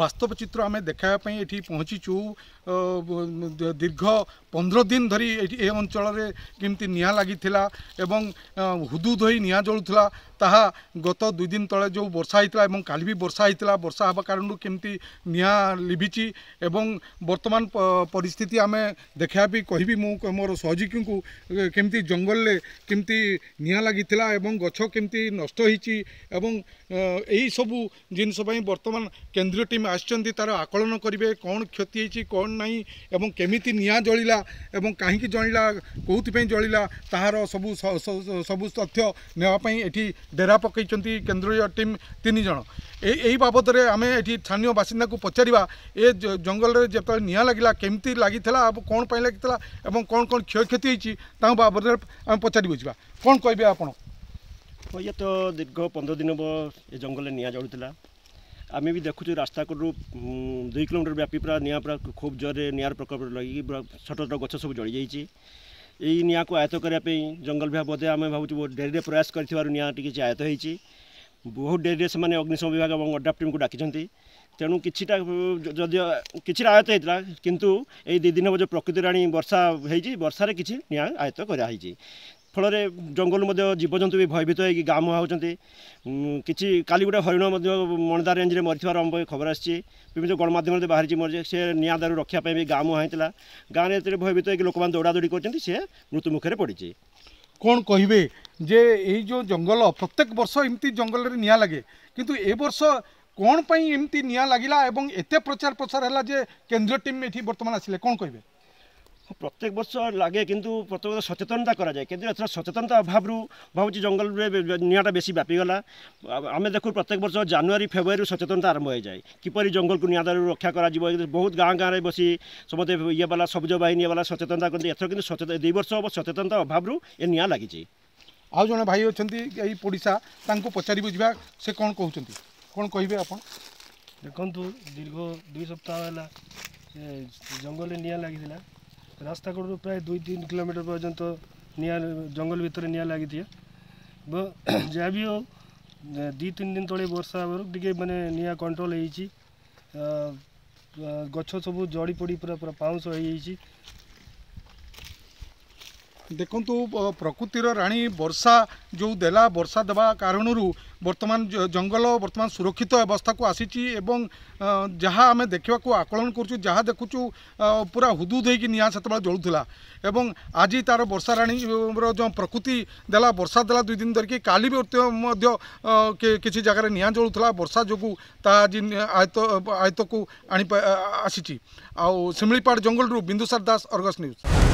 বাস্তব চিত্র আমি দেখা এটি পৌঁছিছু দীর্ঘ পনেরো দিন ধর এ অঞ্চলের কমিটি নিয়া লাগি এবং হুদুদ হয়ে নিয়া জলুলা তাহা গত দুই দিন তলে যে বর্ষা হয়েছিল এবং কালি বি বর্ষা হয়েছিল বর্ষা হওয়া কারণ কমিটি নিয়া লিভিছি এবং বর্তমান পরিস্থিতি আমি দেখা কহবি মু মোর সহযোগী কমিটি জঙ্গলের কমিটি নিয়া লাগি এবং গছ কমিটি নষ্ট হয়েছি এবং এই সবু জিনিস বর্তমান কেন্দ্রীয় টিম ଟିମ୍ ଆସିଛନ୍ତି ତା'ର ଆକଳନ କରିବେ କ'ଣ କ୍ଷତି ହେଇଛି କ'ଣ ନାହିଁ ଏବଂ କେମିତି ନିଆଁ ଜଳିଲା ଏବଂ କାହିଁକି ଜଳିଲା କେଉଁଥିପାଇଁ ଜଳିଲା ତାହାର ସବୁ ସବୁ ତଥ୍ୟ ନେବା ପାଇଁ ଏଠି ଡେରା ପକାଇଛନ୍ତି କେନ୍ଦ୍ରୀୟ ଟିମ୍ ତିନି ଜଣ ଏଇ ଏଇ ବାବଦରେ ଆମେ ଏଠି ସ୍ଥାନୀୟ ବାସିନ୍ଦାଙ୍କୁ ପଚାରିବା ଏ ଜଙ୍ଗଲରେ ଯେତେବେଳେ ନିଆଁ ଲାଗିଲା କେମିତି ଲାଗିଥିଲା ଏବଂ କ'ଣ ପାଇଁ ଲାଗିଥିଲା ଏବଂ କ'ଣ କ'ଣ କ୍ଷୟକ୍ଷତି ହେଇଛି ତାଙ୍କ ବାବଦରେ ଆମେ ପଚାରି ବୁଝିବା କ'ଣ କହିବେ ଆପଣ ଇଏ ତ ଦୀର୍ଘ ପନ୍ଦର ଦିନ ଏ ଜଙ୍ଗଲରେ ନିଆଁ ଜଳୁଥିଲା ଆମେ ବି ଦେଖୁଛୁ ରାସ୍ତାକଡ଼ରୁ ଦୁଇ କିଲୋମିଟର ବ୍ୟାପୀ ପୁରା ନିଆଁ ପୁରା ଖୁବ୍ ଜୋରରେ ନିଆଁର ପ୍ରକୋପ ଲାଗିକି ପୁରା ଛୋଟ ଛୋଟ ଗଛ ସବୁ ଜଳିଯାଇଛି ଏଇ ନିଆଁକୁ ଆୟତ୍ତ କରିବା ପାଇଁ ଜଙ୍ଗଲ ବିଭାଗ ବୋଧେ ଆମେ ଭାବୁଛୁ ବହୁତ ଡେରିରେ ପ୍ରୟାସ କରିଥିବାରୁ ନିଆଁ ଟିକେ ଆୟତ୍ତ ହେଇଛି ବହୁତ ଡେରିରେ ସେମାନେ ଅଗ୍ନିଶମ ବିଭାଗ ଏବଂ ଅଡାପ୍ଟ ଟିମ୍କୁ ଡାକିଛନ୍ତି ତେଣୁ କିଛିଟା ଯଦିଓ କିଛିଟା ଆୟତ୍ତ ହେଇଥିଲା କିନ୍ତୁ ଏଇ ଦୁଇ ଦିନ ହେବ ଯେଉଁ ପ୍ରକୃତି ରାଣୀ ବର୍ଷା ହେଇଛି ବର୍ଷାରେ କିଛି ନିଆଁ ଆୟତ୍ତ କରାହେଇଛି ଫଳରେ ଜଙ୍ଗଲରୁ ମଧ୍ୟ ଜୀବଜନ୍ତୁ ବି ଭୟଭୀତ ହେଇକି ଗାଁ ମୁହାଁ ହେଉଛନ୍ତି କିଛି କାଲି ଗୋଟେ ହରିଣ ମଧ୍ୟ ମଣଦା ରେଞ୍ଜରେ ମରିଥିବାର ଆମ ପାଇଁ ଖବର ଆସିଛି ବିଭିନ୍ନ ଗଣମାଧ୍ୟମରେ ବାହାରିଛି ମରିଛି ସେ ନିଆଁ ଦାରୁ ରଖିବା ପାଇଁ ବି ଗାଁ ମୁହାଁ ହେଇଥିଲା ଗାଁରେ ଏଥିରେ ଭୟଭୀତ ହେଇକି ଲୋକମାନେ ଦୌଡ଼ାଦୌଡ଼ି କରୁଛନ୍ତି ସେ ମୃତ୍ୟୁମୁଖରେ ପଡ଼ିଛି କ'ଣ କହିବେ ଯେ ଏଇ ଯେଉଁ ଜଙ୍ଗଲ ପ୍ରତ୍ୟେକ ବର୍ଷ ଏମିତି ଜଙ୍ଗଲରେ ନିଆଁ ଲାଗେ କିନ୍ତୁ ଏ ବର୍ଷ କ'ଣ ପାଇଁ ଏମିତି ନିଆଁ ଲାଗିଲା ଏବଂ ଏତେ ପ୍ରଚାର ପ୍ରସାର ହେଲା ଯେ କେନ୍ଦ୍ରୀୟ ଟିମ୍ ଏଠି ବର୍ତ୍ତମାନ ଆସିଲେ କ'ଣ କହିବେ প্রত্যেক বর্ষ লাগে কিন্তু প্রত্যেক বর্ষ সচেতনতা করা যায় কিন্তু এথর সচেতনতা অভাবরু ভাবুছি জঙ্গলরে নিয়াঁটা বেশি ব্যাপিগলা আমি দেখু প্রত্যেক বর্ষ জানুয়ারি ফেব্রুয়ারি সচেতনতা আরম্ভ হয়ে যায় কিপর জঙ্গলকে নিয়াঁদারু রক্ষা করা যাব বহুত গাঁ গাঁরে বসি সমস্তে ইয়ে বালা সবুজ বাহিনী বালা সচেতনতা করতে এথর কিন্তু সচেতন দুই বর্ষ হব সচেতনতা অভাবরু এ নিয়াঁ লাগিছে আউ জন ভাই অনেক এই পড়িশা তাঁকু পচারিবু যা সে কোণ কুমার কোণ কহবে আপনার দেখুন দীর্ঘ দুই সপ্তাহ হল জঙ্গলে নিয়াঁ লাগিছিল রাস্তাগুলো প্রায় দুই তিন কিলোমিটার পর্যন্ত নিয়া জঙ্গল ভিতরে নিয়া লাগিদিয়ে যা বি হোক ଦୁଇ ତିନି ଦିନ ତଳେ ବର୍ଷା ହେବାରୁ ଟିକେ ମାନେ ନିଆଁ କଣ୍ଟ୍ରୋଲ୍ ହେଇଛି ଗଛ ସବୁ ଜଳି ପଡ଼ି ପୁରା ପୁରା ପାଉଁଶ ହେଇଯାଇଛି ଦେଖନ୍ତୁ ପ୍ରକୃତିର ରାଣୀ ବର୍ଷା ଯେଉଁ ଦେଲା ବର୍ଷା ଦେବା କାରଣରୁ ବର୍ତ୍ତମାନ ଜଙ୍ଗଲ ବର୍ତ୍ତମାନ ସୁରକ୍ଷିତ ଅବସ୍ଥାକୁ ଆସିଛି ଏବଂ ଯାହା ଆମେ ଦେଖିବାକୁ ଆକଳନ କରୁଛୁ ଯାହା ଦେଖୁଛୁ ପୁରା ହୁଦୁଦ ହେଇକି ନିଆଁ ସେତେବେଳେ ଜଳୁଥିଲା ଏବଂ ଆଜି ତା'ର ବର୍ଷା ରାଣୀର ଯେଉଁ ପ୍ରକୃତି ଦେଲା ବର୍ଷା ଦେଲା ଦୁଇ ଦିନ ଧରିକି କାଲି ମଧ୍ୟ କିଛି ଜାଗାରେ ନିଆଁ ଜଳୁଥିଲା ବର୍ଷା ଯୋଗୁଁ ତାହା ଆଜି ଆୟତ ଆୟତକୁ ଆଣି ଆସିଛି ଆଉ ଶିମିଳିପାଡ଼ ଜଙ୍ଗଲରୁ ବିନ୍ଦୁସାର ଦାସ ଅର୍ଗସ୍ ନ୍ୟୁଜ୍